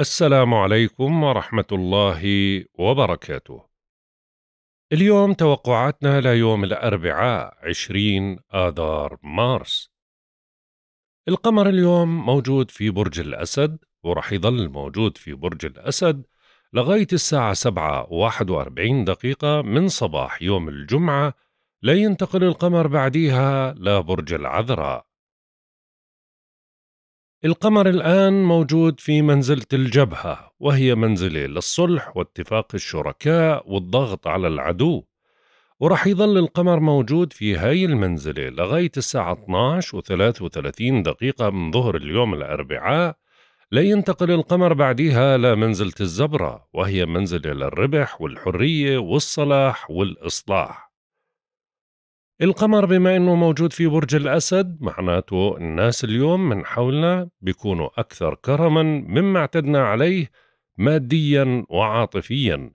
السلام عليكم ورحمة الله وبركاته. اليوم توقعاتنا ليوم الأربعاء 20 آذار مارس. القمر اليوم موجود في برج الأسد ورح يظل موجود في برج الأسد لغاية الساعة 7 41 دقيقة من صباح يوم الجمعة لا ينتقل القمر بعديها لبرج العذراء القمر الآن موجود في منزلة الجبهة وهي منزلة للصلح واتفاق الشركاء والضغط على العدو ورح يظل القمر موجود في هاي المنزلة لغاية الساعة 12 و 33 دقيقة من ظهر اليوم الأربعاء لينتقل القمر بعديها لمنزلة الزبرة وهي منزلة للربح والحرية والصلاح والإصلاح القمر بما انه موجود في برج الاسد معناته الناس اليوم من حولنا بيكونوا اكثر كرما مما اعتدنا عليه ماديا وعاطفيا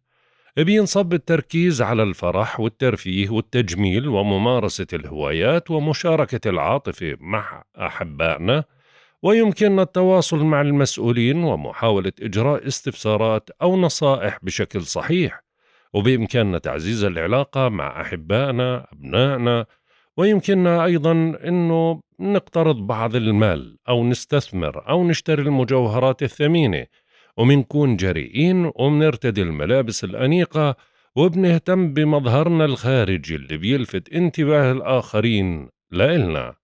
بينصب التركيز على الفرح والترفيه والتجميل وممارسه الهوايات ومشاركه العاطفه مع احبائنا ويمكننا التواصل مع المسؤولين ومحاوله اجراء استفسارات او نصائح بشكل صحيح وبإمكاننا تعزيز العلاقة مع أحبائنا أبنائنا ويمكننا أيضا أنه نقترض بعض المال أو نستثمر أو نشتري المجوهرات الثمينة ومنكون جريئين ومنرتدي الملابس الأنيقة وبنهتم بمظهرنا الخارجي اللي بيلفت انتباه الآخرين لإلنا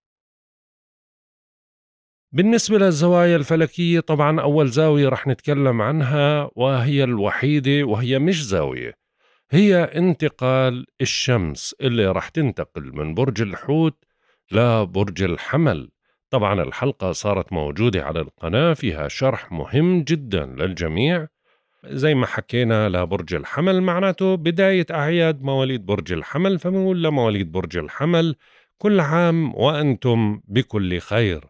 بالنسبة للزوايا الفلكية طبعا أول زاوية رح نتكلم عنها وهي الوحيدة وهي مش زاوية هي انتقال الشمس اللي رح تنتقل من برج الحوت لبرج الحمل طبعا الحلقة صارت موجودة على القناة فيها شرح مهم جدا للجميع زي ما حكينا لبرج الحمل معناته بداية أعياد مواليد برج الحمل فمنقول لمواليد برج الحمل كل عام وأنتم بكل خير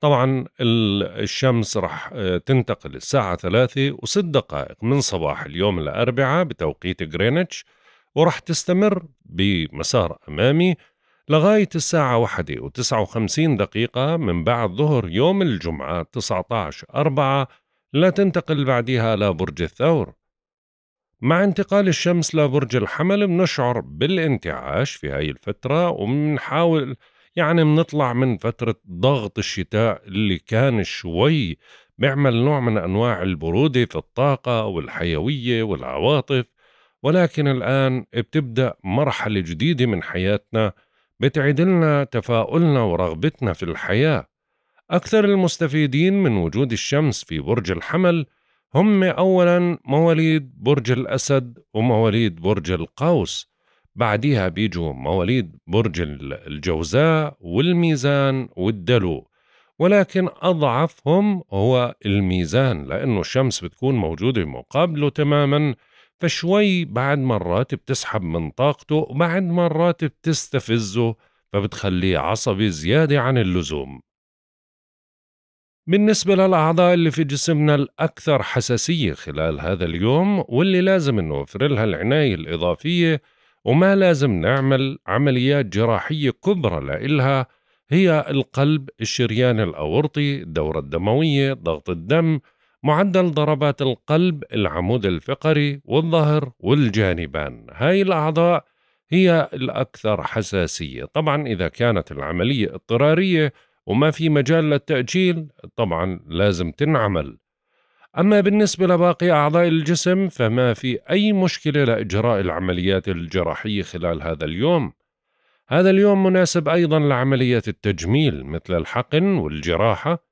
طبعا الشمس رح آه، تنتقل الساعة ثلاثة وست دقائق من صباح اليوم الأربعاء بتوقيت غرينتش ورح تستمر بمسار أمامي لغاية الساعة واحدة وتسعة وخمسين دقيقة من بعد ظهر يوم الجمعة عشر أربعة لا تنتقل بعدها لبرج الثور مع انتقال الشمس لبرج الحمل بنشعر بالانتعاش في هاي الفترة وبنحاول يعني بنطلع من فترة ضغط الشتاء اللي كان شوي بيعمل نوع من أنواع البرودة في الطاقة والحيوية والعواطف ولكن الآن بتبدأ مرحلة جديدة من حياتنا بتعيد لنا تفاؤلنا ورغبتنا في الحياة أكثر المستفيدين من وجود الشمس في برج الحمل هم أولا مواليد برج الأسد ومواليد برج القوس بعديها بيجوا مواليد برج الجوزاء والميزان والدلو ولكن أضعفهم هو الميزان لأنه الشمس بتكون موجودة مقابله تماما فشوي بعد مرات بتسحب من طاقته وبعد مرات بتستفزه فبتخليه عصبي زيادة عن اللزوم بالنسبة للأعضاء اللي في جسمنا الأكثر حساسية خلال هذا اليوم واللي لازم نوفر لها العناية الإضافية وما لازم نعمل عمليات جراحية كبرى لإلها هي القلب الشريان الأورطي الدورة الدموية ضغط الدم معدل ضربات القلب العمود الفقري والظهر والجانبان هاي الأعضاء هي الأكثر حساسية طبعا إذا كانت العملية اضطرارية وما في مجال للتأجيل طبعا لازم تنعمل أما بالنسبة لباقي أعضاء الجسم فما في أي مشكلة لإجراء العمليات الجراحية خلال هذا اليوم. هذا اليوم مناسب أيضا لعمليات التجميل مثل الحقن والجراحة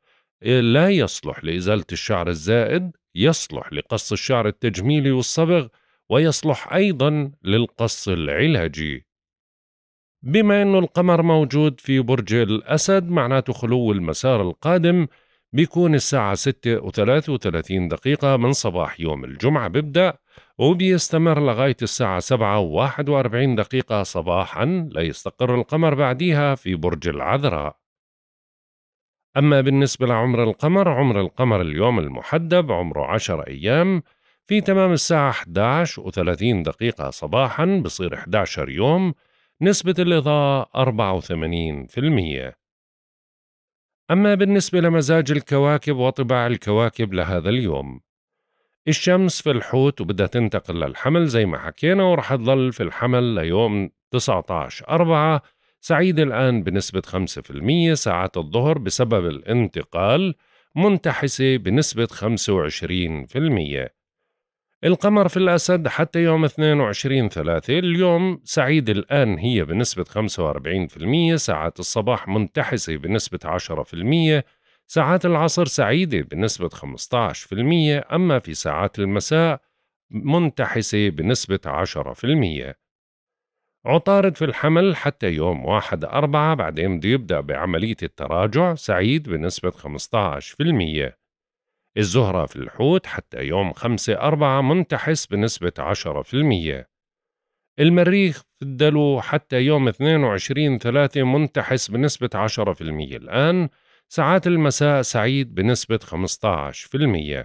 لا يصلح لإزالة الشعر الزائد يصلح لقص الشعر التجميلي والصبغ ويصلح أيضا للقص العلاجي بما أن القمر موجود في برج الأسد معناته خلو المسار القادم بيكون الساعة ستة و وثلاثين دقيقة من صباح يوم الجمعة ببدأ وبيستمر لغاية الساعة سبعة وواحد واربعين دقيقة صباحا ليستقر القمر بعديها في برج العذراء أما بالنسبة لعمر القمر عمر القمر اليوم المحدب عمره عشر أيام في تمام الساعة 11 و 30 دقيقة صباحا بصير 11 يوم نسبة الإضاءة 84% أما بالنسبة لمزاج الكواكب وطباع الكواكب لهذا اليوم الشمس في الحوت وبدها تنتقل للحمل زي ما حكينا ورح تظل في الحمل ليوم 19 أربعة سعيد الآن بنسبة 5% ساعات الظهر بسبب الانتقال منتحسة بنسبة 25% القمر في الأسد حتى يوم 22 ثلاثة اليوم سعيد الآن هي بنسبة 45% ساعات الصباح منتحسة بنسبة 10% ساعات العصر سعيدة بنسبة 15% أما في ساعات المساء منتحسة بنسبة 10% عطارد في الحمل حتى يوم واحد أربعة بعدين بده يبدأ بعملية التراجع سعيد بنسبة 15% الزهرة في الحوت حتى يوم 5 أربعة منتحس بنسبة 10% المريخ في الدلو حتى يوم 22 3 منتحس بنسبة 10% الآن ساعات المساء سعيد بنسبة 15%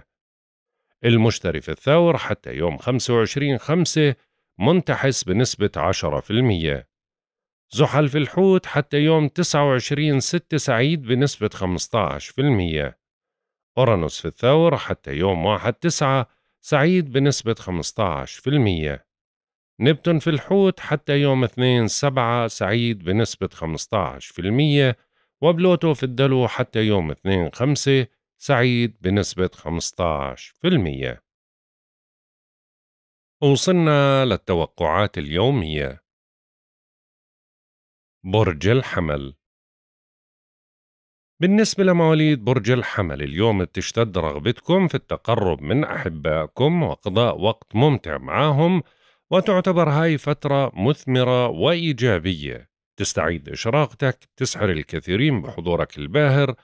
المشتري في الثور حتى يوم 25 5 منتحس بنسبة 10% زحل في الحوت حتى يوم 29 6 سعيد بنسبة 15% أورانوس في الثور حتى يوم واحد تسعة سعيد بنسبة 15% نبتون في الحوت حتى يوم اثنين سبعة سعيد بنسبة 15% وبلوتو في الدلو حتى يوم اثنين خمسة سعيد بنسبة 15% وصلنا للتوقعات اليومية برج الحمل بالنسبة لمواليد برج الحمل اليوم بتشتد رغبتكم في التقرب من أحبائكم وقضاء وقت ممتع معهم وتعتبر هاي فترة مثمرة وإيجابية تستعيد إشراقتك تسحر الكثيرين بحضورك الباهر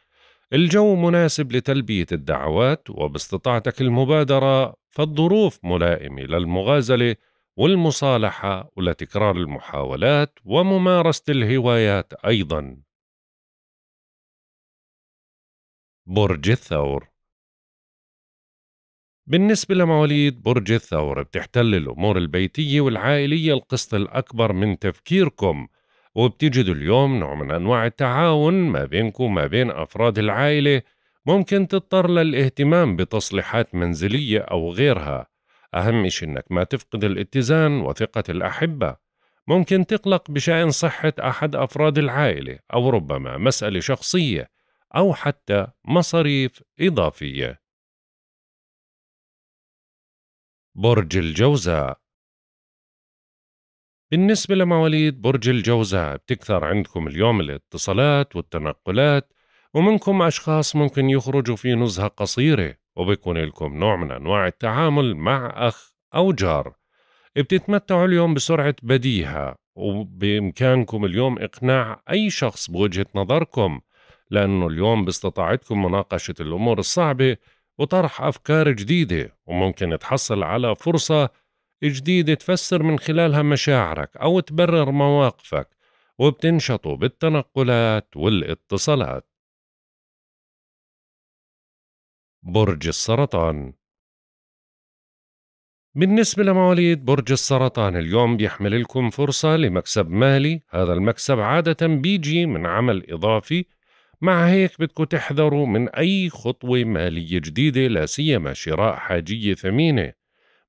الجو مناسب لتلبية الدعوات وباستطاعتك المبادرة فالظروف ملائمة للمغازلة والمصالحة ولتكرار المحاولات وممارسة الهوايات أيضاً برج الثور بالنسبة لمواليد برج الثور بتحتل الأمور البيتية والعائلية القسط الأكبر من تفكيركم وبتجدوا اليوم نوع من أنواع التعاون ما بينكم وما بين أفراد العائلة ممكن تضطر للاهتمام بتصليحات منزلية أو غيرها أهم شيء إنك ما تفقد الاتزان وثقة الأحبة ممكن تقلق بشأن صحة أحد أفراد العائلة أو ربما مسألة شخصية أو حتى مصاريف إضافية. برج الجوزاء بالنسبة لمواليد برج الجوزاء بتكثر عندكم اليوم الاتصالات والتنقلات ومنكم أشخاص ممكن يخرجوا في نزهة قصيرة وبيكون لكم نوع من أنواع التعامل مع أخ أو جار بتتمتعوا اليوم بسرعة بديهة وبإمكانكم اليوم إقناع أي شخص بوجهة نظركم لأنه اليوم باستطاعتكم مناقشة الأمور الصعبة وطرح أفكار جديدة وممكن تحصل على فرصة جديدة تفسر من خلالها مشاعرك أو تبرر مواقفك وبتنشطوا بالتنقلات والاتصالات برج السرطان بالنسبة لمواليد برج السرطان اليوم بيحمل لكم فرصة لمكسب مالي هذا المكسب عادة بيجي من عمل إضافي مع هيك بدكم تحذروا من أي خطوة مالية جديدة لا سيما شراء حاجية ثمينة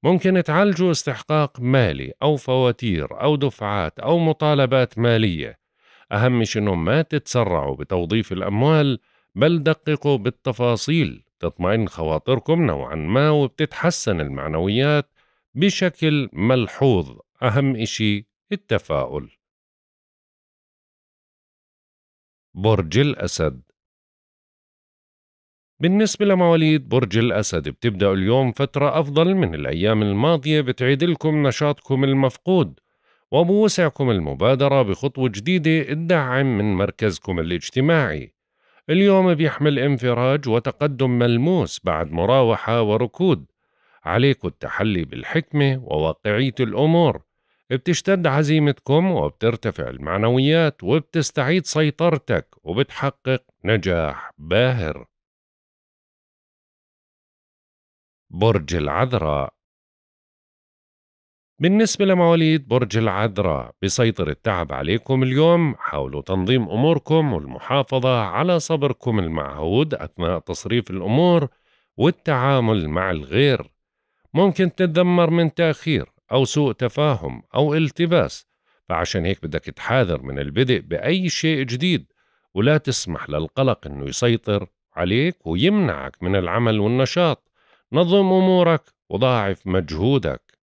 ممكن تعالجوا استحقاق مالي أو فواتير أو دفعات أو مطالبات مالية أهم شيء إنه ما تتسرعوا بتوظيف الأموال بل دققوا بالتفاصيل تطمئن خواطركم نوعا ما وبتتحسن المعنويات بشكل ملحوظ أهم إشي التفاؤل برج الأسد بالنسبة لمواليد برج الأسد بتبدأوا اليوم فترة أفضل من الأيام الماضية بتعيد لكم نشاطكم المفقود وبوسعكم المبادرة بخطوة جديدة تدعم من مركزكم الاجتماعي اليوم بيحمل انفراج وتقدم ملموس بعد مراوحة وركود عليكم التحلي بالحكمة وواقعية الأمور بتشتد عزيمتكم وبترتفع المعنويات وبتستعيد سيطرتك وبتحقق نجاح باهر برج العذراء بالنسبة لمواليد برج العذراء بسيطر التعب عليكم اليوم حاولوا تنظيم أموركم والمحافظة على صبركم المعهود أثناء تصريف الأمور والتعامل مع الغير ممكن تتذمر من تأخير أو سوء تفاهم أو التباس فعشان هيك بدك تحاذر من البدء بأي شيء جديد ولا تسمح للقلق أنه يسيطر عليك ويمنعك من العمل والنشاط نظم أمورك وضاعف مجهودك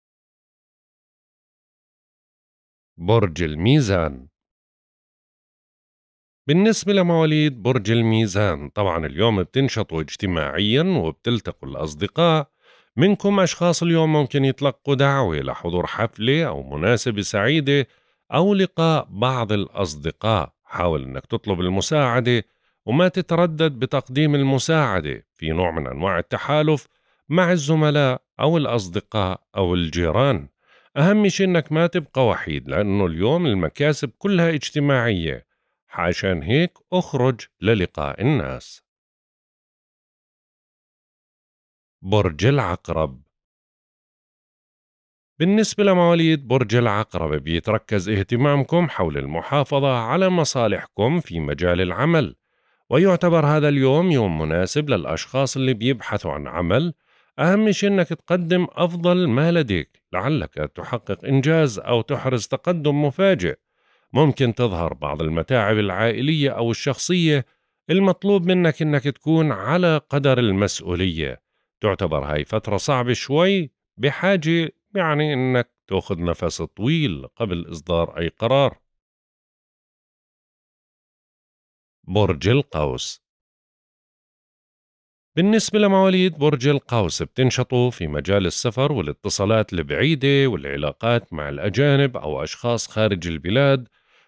برج الميزان بالنسبة لمواليد برج الميزان طبعا اليوم بتنشطوا اجتماعيا وبتلتقوا الأصدقاء منكم أشخاص اليوم ممكن يتلقوا دعوة لحضور حفلة أو مناسبة سعيدة أو لقاء بعض الأصدقاء حاول أنك تطلب المساعدة وما تتردد بتقديم المساعدة في نوع من أنواع التحالف مع الزملاء أو الأصدقاء أو الجيران أهم شيء أنك ما تبقى وحيد لأنه اليوم المكاسب كلها اجتماعية عشان هيك اخرج للقاء الناس برج العقرب بالنسبة لمواليد برج العقرب بيتركز اهتمامكم حول المحافظة على مصالحكم في مجال العمل ويعتبر هذا اليوم يوم مناسب للأشخاص اللي بيبحثوا عن عمل أهم شيء أنك تقدم أفضل ما لديك لعلك تحقق إنجاز أو تحرز تقدم مفاجئ ممكن تظهر بعض المتاعب العائلية أو الشخصية المطلوب منك أنك تكون على قدر المسؤولية تعتبر هاي فترة صعبة شوي بحاجة يعني إنك تأخذ نفس طويل قبل إصدار أي قرار برج القوس بالنسبة لمواليد برج القوس بتنشطوا في مجال السفر والاتصالات البعيدة والعلاقات مع الأجانب أو أشخاص خارج البلاد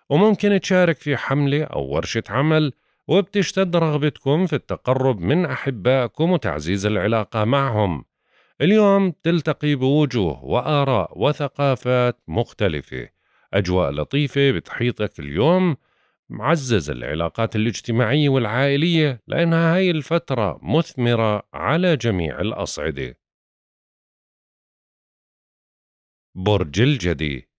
وممكن تشارك في حملة أو ورشة عمل وبتشتد رغبتكم في التقرب من أحبائكم وتعزيز العلاقة معهم اليوم تلتقي بوجوه وآراء وثقافات مختلفة أجواء لطيفة بتحيطك اليوم معزز العلاقات الاجتماعية والعائلية لأنها هاي الفترة مثمرة على جميع الأصعدة برج الجدي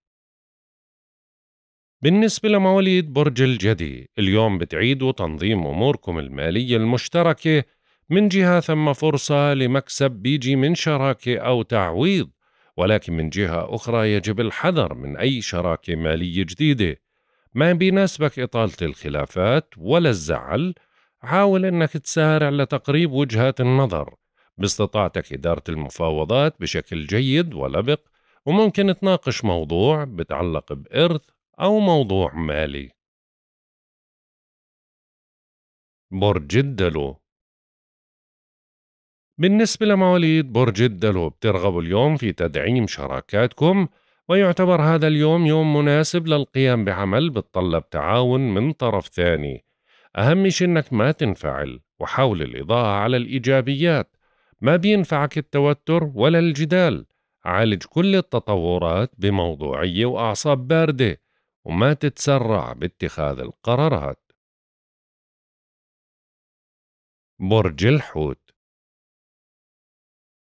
بالنسبة لمواليد برج الجدي اليوم بتعيدوا تنظيم أموركم المالية المشتركة من جهة ثم فرصة لمكسب بيجي من شراكة أو تعويض ولكن من جهة أخرى يجب الحذر من أي شراكة مالية جديدة ما بيناسبك إطالة الخلافات ولا الزعل حاول أنك تسارع لتقريب وجهات النظر باستطاعتك إدارة المفاوضات بشكل جيد ولبق وممكن تناقش موضوع بتعلق بإرث أو موضوع مالي برج الدلو بالنسبة لمواليد برج الدلو بترغبوا اليوم في تدعيم شراكاتكم ويعتبر هذا اليوم يوم مناسب للقيام بعمل بتطلب تعاون من طرف ثاني أهم شيء إنك ما تنفعل وحاول الإضاءة على الإيجابيات ما بينفعك التوتر ولا الجدال عالج كل التطورات بموضوعية وأعصاب باردة وما تتسرع باتخاذ القرارات برج الحوت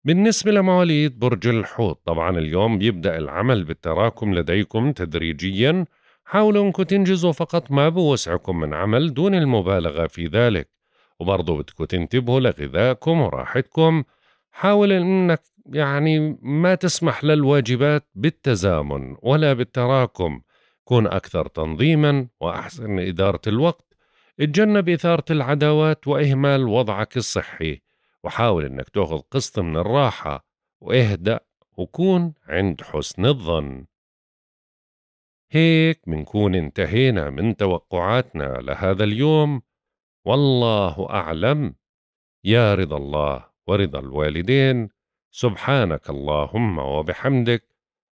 بالنسبة لمواليد برج الحوت طبعا اليوم بيبدأ العمل بالتراكم لديكم تدريجيا حاولوا انكم تنجزوا فقط ما بوسعكم من عمل دون المبالغة في ذلك وبرضه بدكم تنتبهوا لغذائكم وراحتكم حاول انك يعني ما تسمح للواجبات بالتزامن ولا بالتراكم كن أكثر تنظيما وأحسن إدارة الوقت اتجنب إثارة العداوات وإهمال وضعك الصحي وحاول أنك تأخذ قسط من الراحة واهدأ وكون عند حسن الظن هيك منكون انتهينا من توقعاتنا لهذا اليوم والله أعلم يا رضا الله ورضا الوالدين سبحانك اللهم وبحمدك